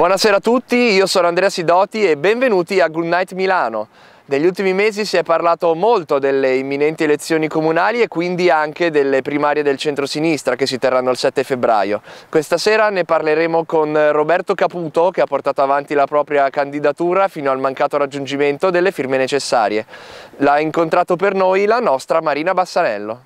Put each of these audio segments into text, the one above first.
Buonasera a tutti, io sono Andrea Sidoti e benvenuti a Goodnight Milano. Negli ultimi mesi si è parlato molto delle imminenti elezioni comunali e quindi anche delle primarie del centro-sinistra che si terranno il 7 febbraio. Questa sera ne parleremo con Roberto Caputo che ha portato avanti la propria candidatura fino al mancato raggiungimento delle firme necessarie. L'ha incontrato per noi la nostra Marina Bassanello.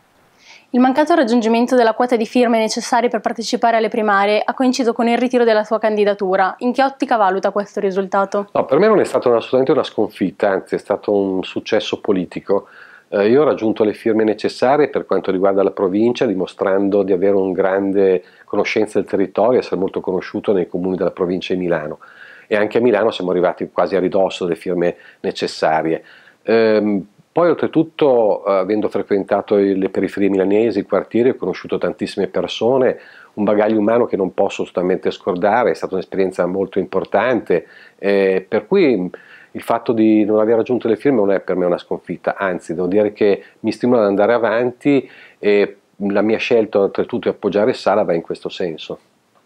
Il mancato raggiungimento della quota di firme necessarie per partecipare alle primarie ha coinciso con il ritiro della sua candidatura. In che ottica valuta questo risultato? No, per me non è stata assolutamente una sconfitta, anzi è stato un successo politico. Eh, io ho raggiunto le firme necessarie per quanto riguarda la provincia, dimostrando di avere una grande conoscenza del territorio, e essere molto conosciuto nei comuni della provincia di Milano. E anche a Milano siamo arrivati quasi a ridosso delle firme necessarie. Eh, poi oltretutto, eh, avendo frequentato le periferie milanesi, il quartiere, ho conosciuto tantissime persone, un bagaglio umano che non posso assolutamente scordare, è stata un'esperienza molto importante, eh, per cui il fatto di non aver raggiunto le firme non è per me una sconfitta, anzi devo dire che mi stimola ad andare avanti e la mia scelta oltretutto di appoggiare Sala va in questo senso.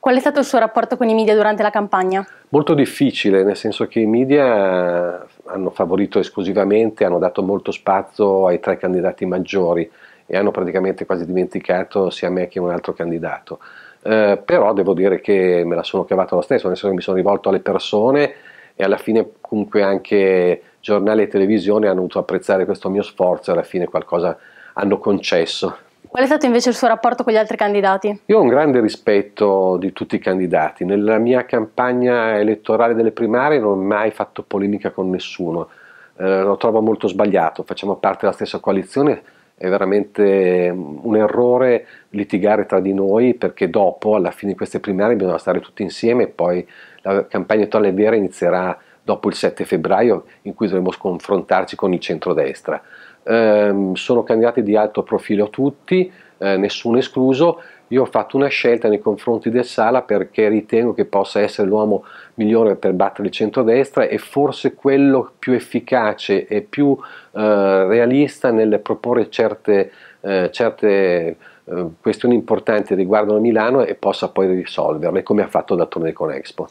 Qual è stato il suo rapporto con i media durante la campagna? Molto difficile, nel senso che i media eh, hanno favorito esclusivamente, hanno dato molto spazio ai tre candidati maggiori e hanno praticamente quasi dimenticato sia me che un altro candidato. Eh, però devo dire che me la sono cavata lo stesso, nel senso che mi sono rivolto alle persone e alla fine comunque anche giornali e televisione hanno dovuto apprezzare questo mio sforzo e alla fine qualcosa hanno concesso. Qual è stato invece il suo rapporto con gli altri candidati? Io ho un grande rispetto di tutti i candidati. Nella mia campagna elettorale delle primarie non ho mai fatto polemica con nessuno. Eh, lo trovo molto sbagliato. Facciamo parte della stessa coalizione. È veramente un errore litigare tra di noi perché dopo, alla fine di queste primarie, bisogna stare tutti insieme e poi la campagna elettorale vera inizierà dopo il 7 febbraio in cui dovremo confrontarci con il centrodestra. Eh, sono candidati di alto profilo tutti, eh, nessuno escluso. Io ho fatto una scelta nei confronti del Sala perché ritengo che possa essere l'uomo migliore per battere il centrodestra e forse quello più efficace e più eh, realista nel proporre certe, eh, certe eh, questioni importanti riguardo a Milano e possa poi risolverle come ha fatto da Torneo con Expo.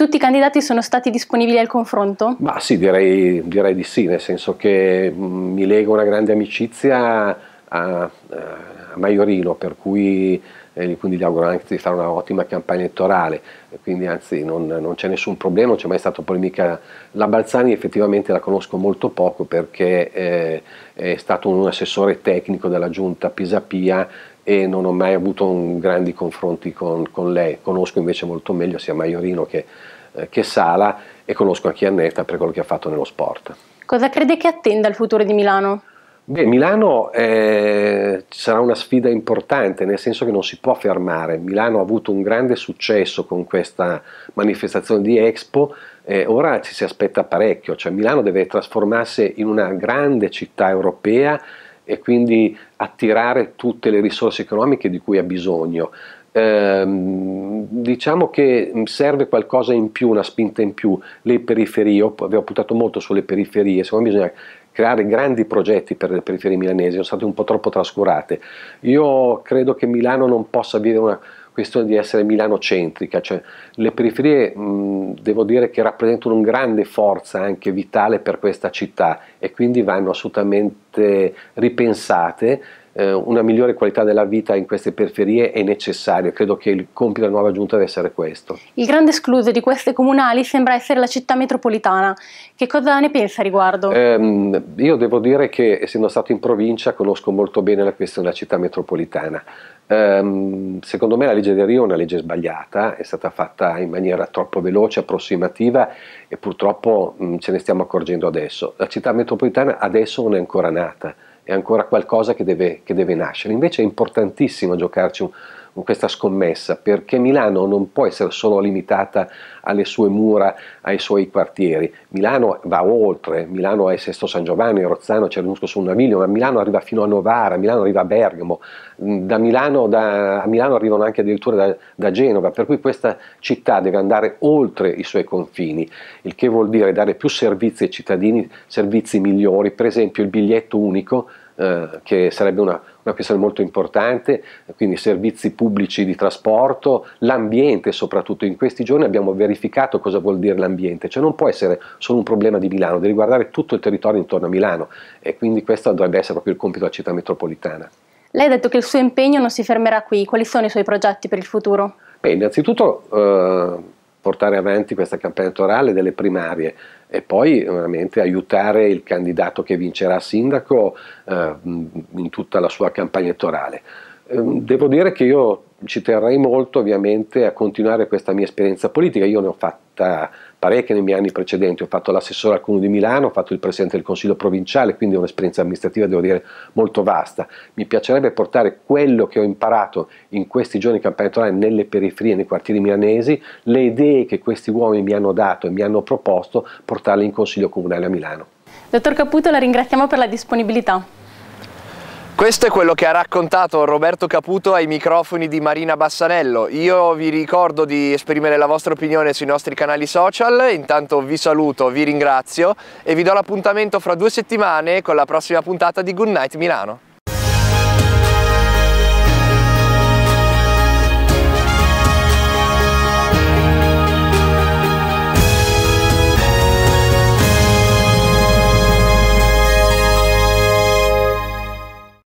Tutti i candidati sono stati disponibili al confronto? Ma sì, direi, direi di sì, nel senso che mm, mi lega una grande amicizia a, eh, a Maiorino, per cui eh, quindi gli auguro anche di fare una ottima campagna elettorale, quindi anzi non, non c'è nessun problema, non c'è mai stata polemica. La Balzani effettivamente la conosco molto poco perché eh, è stato un assessore tecnico della giunta Pisapia e non ho mai avuto grandi confronti con, con, lei, conosco invece molto meglio sia Maiorino che, eh, che Sala e conosco anche Annetta per quello che ha fatto nello sport. Cosa crede che attenda il futuro di Milano? Beh, Milano eh, sarà una sfida importante, nel senso che non si può fermare. Milano ha avuto un grande successo con questa manifestazione di Expo, eh, ora ci si aspetta parecchio, cioè Milano deve trasformarsi in una grande città europea e quindi attirare tutte le risorse economiche di cui ha bisogno. Ehm, diciamo che mm, serve qualcosa in più, una spinta in più, le periferie, io avevo puntato molto sulle periferie, secondo me bisogna creare grandi progetti per le periferie milanesi, sono state un po' troppo trascurate. Io credo che Milano non possa vivere una questione di essere milanocentrica, cioè le periferie mh, devo dire che rappresentano una grande forza anche vitale per questa città e quindi vanno assolutamente ripensate eh, una migliore qualità della vita in queste periferie è necessario, credo che il compito della nuova giunta deve essere questo. Il grande escluso di queste comunali sembra essere la città metropolitana, che cosa ne pensa a riguardo? Eh, io devo dire che essendo stato in provincia conosco molto bene la questione della città metropolitana, ehm, secondo me la legge del Rio è una legge sbagliata, è stata fatta in maniera troppo veloce, approssimativa e purtroppo ce ne stiamo accorgendo adesso. La città metropolitana adesso non è ancora nata è ancora qualcosa che deve, che deve nascere. Invece è importantissimo giocarci un, un, questa scommessa perché Milano non può essere solo limitata alle sue mura, ai suoi quartieri. Milano va oltre, Milano è Sesto San Giovanni, Rozzano, Cernusco su Naviglio, ma Milano arriva fino a Novara, Milano arriva a Bergamo, da Milano, da, a Milano arrivano anche addirittura da, da Genova, per cui questa città deve andare oltre i suoi confini, il che vuol dire dare più servizi ai cittadini, servizi migliori, per esempio il biglietto unico eh, che sarebbe una, una questione molto importante, quindi servizi pubblici di trasporto, l'ambiente soprattutto. In questi giorni abbiamo verificato cosa vuol dire l'ambiente, cioè non può essere solo un problema di Milano, deve riguardare tutto il territorio intorno a Milano e quindi questo dovrebbe essere proprio il compito della città metropolitana. Lei ha detto che il suo impegno non si fermerà qui, quali sono i suoi progetti per il futuro? Beh, innanzitutto eh, portare avanti questa campagna elettorale delle primarie e poi eh, veramente aiutare il candidato che vincerà sindaco eh, in tutta la sua campagna elettorale. Ehm, devo dire che io ci terrei molto ovviamente a continuare questa mia esperienza politica, io ne ho fatta parecchie nei miei anni precedenti, ho fatto l'assessore al Comune di Milano, ho fatto il Presidente del Consiglio Provinciale, quindi ho un'esperienza amministrativa devo dire molto vasta. Mi piacerebbe portare quello che ho imparato in questi giorni di campagna elettorale nelle periferie, nei quartieri milanesi, le idee che questi uomini mi hanno dato e mi hanno proposto, portarle in Consiglio Comunale a Milano. Dottor Caputo, la ringraziamo per la disponibilità. Questo è quello che ha raccontato Roberto Caputo ai microfoni di Marina Bassanello. Io vi ricordo di esprimere la vostra opinione sui nostri canali social, intanto vi saluto, vi ringrazio e vi do l'appuntamento fra due settimane con la prossima puntata di Goodnight Milano.